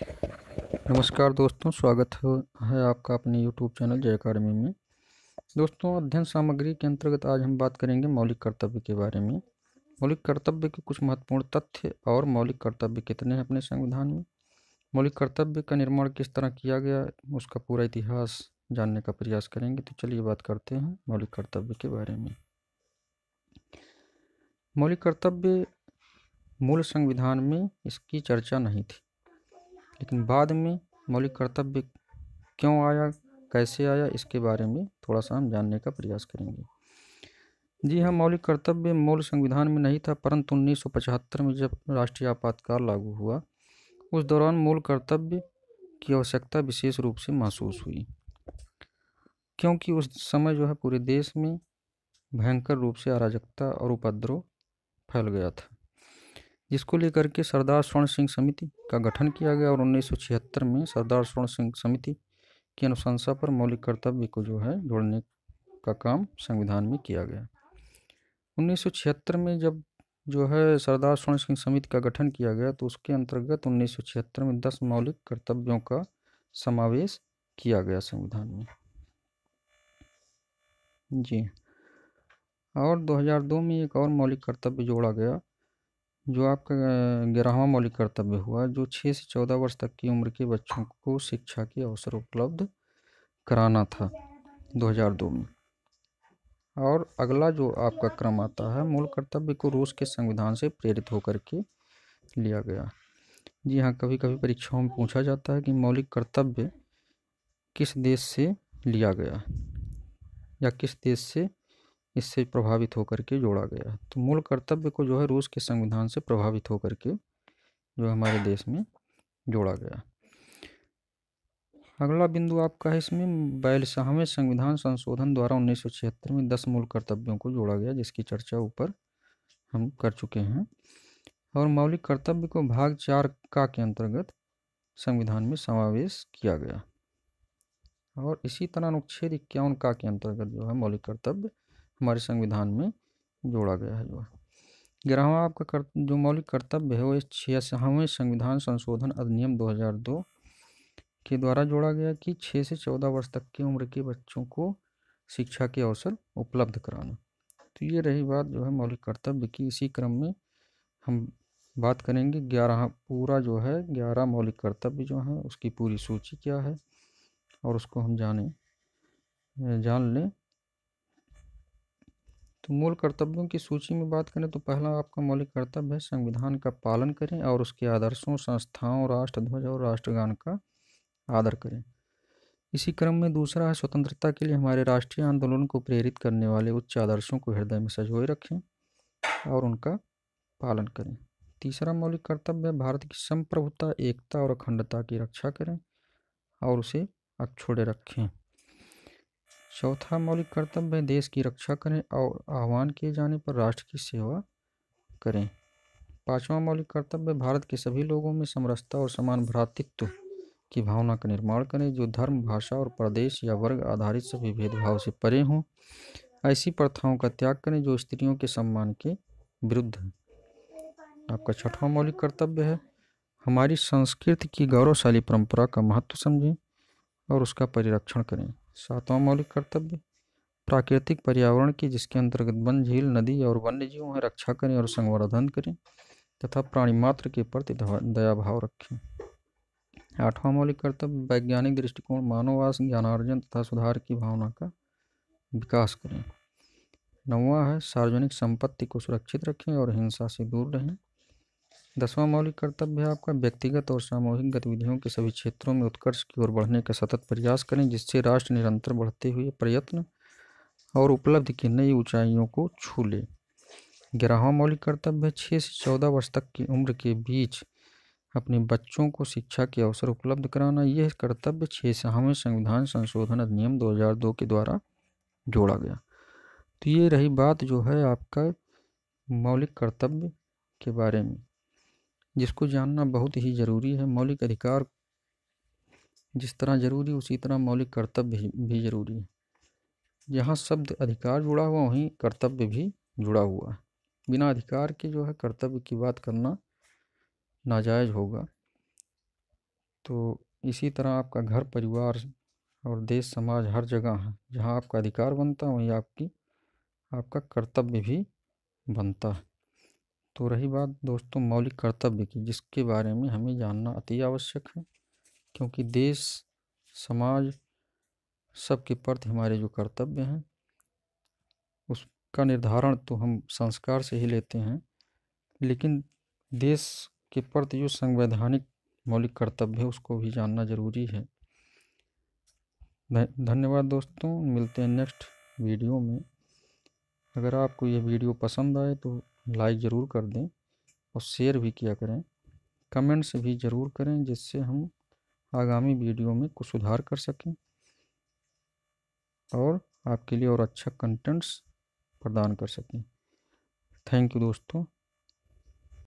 नमस्कार दोस्तों स्वागत है आपका अपने यूट्यूब चैनल जय अकाडमी में दोस्तों अध्ययन सामग्री के अंतर्गत आज हम बात करेंगे मौलिक कर्तव्य के बारे में मौलिक कर्तव्य के कुछ महत्वपूर्ण तथ्य और मौलिक कर्तव्य कितने हैं अपने संविधान में मौलिक कर्तव्य का निर्माण किस तरह किया गया उसका पूरा इतिहास जानने का प्रयास करेंगे तो चलिए बात करते हैं मौलिक कर्तव्य के बारे में मौलिक कर्तव्य मूल संविधान में इसकी चर्चा नहीं थी लेकिन बाद में मौलिक कर्तव्य क्यों आया कैसे आया इसके बारे में थोड़ा सा हम जानने का प्रयास करेंगे जी हाँ मौलिक कर्तव्य मूल संविधान में नहीं था परंतु उन्नीस में जब राष्ट्रीय आपातकाल लागू हुआ उस दौरान मूल कर्तव्य की आवश्यकता विशेष रूप से महसूस हुई क्योंकि उस समय जो है पूरे देश में भयंकर रूप से अराजकता और उपद्रव फैल गया था जिसको लेकर के सरदार स्वर्ण सिंह समिति का गठन किया गया और उन्नीस में सरदार स्वर्ण सिंह समिति की अनुशंसा पर मौलिक कर्तव्य को जो है जोड़ने का काम संविधान में किया गया उन्नीस में जब जो है सरदार स्वर्ण सिंह समिति का गठन किया गया तो उसके अंतर्गत उन्नीस में 10 मौलिक कर्तव्यों का समावेश किया गया संविधान में जी और 2002 में एक और मौलिक कर्तव्य जोड़ा गया जो आपका ग्यारहवा मौलिक कर्तव्य हुआ जो छः से चौदह वर्ष तक की उम्र के बच्चों को शिक्षा के अवसर उपलब्ध कराना था 2002 में और अगला जो आपका क्रम आता है मूल कर्तव्य को रूस के संविधान से प्रेरित होकर के लिया गया जी हाँ कभी कभी परीक्षाओं में पूछा जाता है कि मौलिक कर्तव्य किस देश से लिया गया या किस देश से इससे प्रभावित होकर के जोड़ा गया तो मूल कर्तव्य को जो है रूस के संविधान से प्रभावित होकर के जो हमारे देश में जोड़ा गया अगला बिंदु आपका है इसमें बयालीसवें संविधान संशोधन द्वारा उन्नीस में दस मूल कर्तव्यों को जोड़ा गया जिसकी चर्चा ऊपर हम कर चुके हैं और मौलिक कर्तव्य को भाग चार का के अंतर्गत संविधान में समावेश किया गया और इसी तरह अनुच्छेद इक्यावन का के अंतर्गत जो है मौलिक कर्तव्य हमारे संविधान में जोड़ा गया है जो है ग्यारहवा आपका कर, जो मौलिक कर्तव्य है वो छियासठवें संविधान संशोधन अधिनियम 2002 के द्वारा जोड़ा गया कि छः से चौदह वर्ष तक की उम्र के बच्चों को शिक्षा के अवसर उपलब्ध कराना तो ये रही बात जो है मौलिक कर्तव्य की इसी क्रम में हम बात करेंगे ग्यारह पूरा जो है ग्यारह मौलिक कर्तव्य जो है उसकी पूरी सूची क्या है और उसको हम जाने जान लें तो मूल कर्तव्यों की सूची में बात करें तो पहला आपका मौलिक कर्तव्य है संविधान का पालन करें और उसके आदर्शों संस्थाओं राष्ट्रध्वज और राष्ट्रगान का आदर करें इसी क्रम में दूसरा है स्वतंत्रता के लिए हमारे राष्ट्रीय आंदोलन को प्रेरित करने वाले उच्च आदर्शों को हृदय में सजोए रखें और उनका पालन करें तीसरा मौलिक कर्तव्य है भारत की संप्रभुता एकता और अखंडता की रक्षा करें और उसे अक्षुण्य रखें चौथा मौलिक कर्तव्य है देश की रक्षा करें और आह्वान किए जाने पर राष्ट्र की सेवा करें पांचवा मौलिक कर्तव्य भारत के सभी लोगों में समरसता और समान भ्रातृत्व की भावना का निर्माण करें जो धर्म भाषा और प्रदेश या वर्ग आधारित सभी भेदभाव से परे हों ऐसी प्रथाओं का त्याग करें जो स्त्रियों के सम्मान के विरुद्ध हैं आपका छठवां मौलिक कर्तव्य है हमारी संस्कृति की गौरवशाली परंपरा का महत्व समझें और उसका परिरक्षण करें सातवां मौलिक कर्तव्य प्राकृतिक पर्यावरण की जिसके अंतर्गत वन झील नदी और वन्य जीवों है रक्षा करें और संवर्धन करें तथा प्राणी मात्र के प्रति दया भाव रखें आठवां मौलिक कर्तव्य वैज्ञानिक दृष्टिकोण मानववास ज्ञानार्जन तथा सुधार की भावना का विकास करें नौवा है सार्वजनिक संपत्ति को सुरक्षित रखें और हिंसा से दूर रहें दसवां मौलिक कर्तव्य है आपका व्यक्तिगत और सामूहिक गतिविधियों के सभी क्षेत्रों में उत्कर्ष की ओर बढ़ने का सतत प्रयास करें जिससे राष्ट्र निरंतर बढ़ते हुए प्रयत्न और उपलब्ध की नई ऊंचाइयों को छू ले ग्यारहवा मौलिक कर्तव्य छः से चौदह वर्ष तक की उम्र के बीच अपने बच्चों को शिक्षा के अवसर उपलब्ध कराना यह कर्तव्य छः सहावें संविधान संशोधन अधिनियम 2002 के द्वारा जोड़ा गया तो ये रही बात जो है आपका मौलिक कर्तव्य के बारे में जिसको जानना बहुत ही ज़रूरी है मौलिक अधिकार जिस तरह ज़रूरी उसी तरह मौलिक कर्तव्य भी, ज़रूरी है जहाँ शब्द अधिकार जुड़ा हुआ वहीं कर्तव्य भी जुड़ा हुआ है बिना अधिकार के जो है कर्तव्य की बात करना नाजायज़ होगा तो इसी तरह आपका घर परिवार और देश समाज हर जगह है जहाँ आपका अधिकार बनता है वहीं आपकी आपका कर्तव्य भी बनता है तो रही बात दोस्तों मौलिक कर्तव्य की जिसके बारे में हमें जानना अति आवश्यक है क्योंकि देश समाज सबके प्रति हमारे जो कर्तव्य हैं उसका निर्धारण तो हम संस्कार से ही लेते हैं लेकिन देश के प्रति जो संवैधानिक मौलिक कर्तव्य है उसको भी जानना जरूरी है धन्यवाद दोस्तों मिलते हैं नेक्स्ट वीडियो में अगर आपको यह वीडियो पसंद आए तो लाइक ज़रूर कर दें और शेयर भी किया करें कमेंट्स भी ज़रूर करें जिससे हम आगामी वीडियो में कुछ सुधार कर सकें और आपके लिए और अच्छा कंटेंट्स प्रदान कर सकें थैंक यू दोस्तों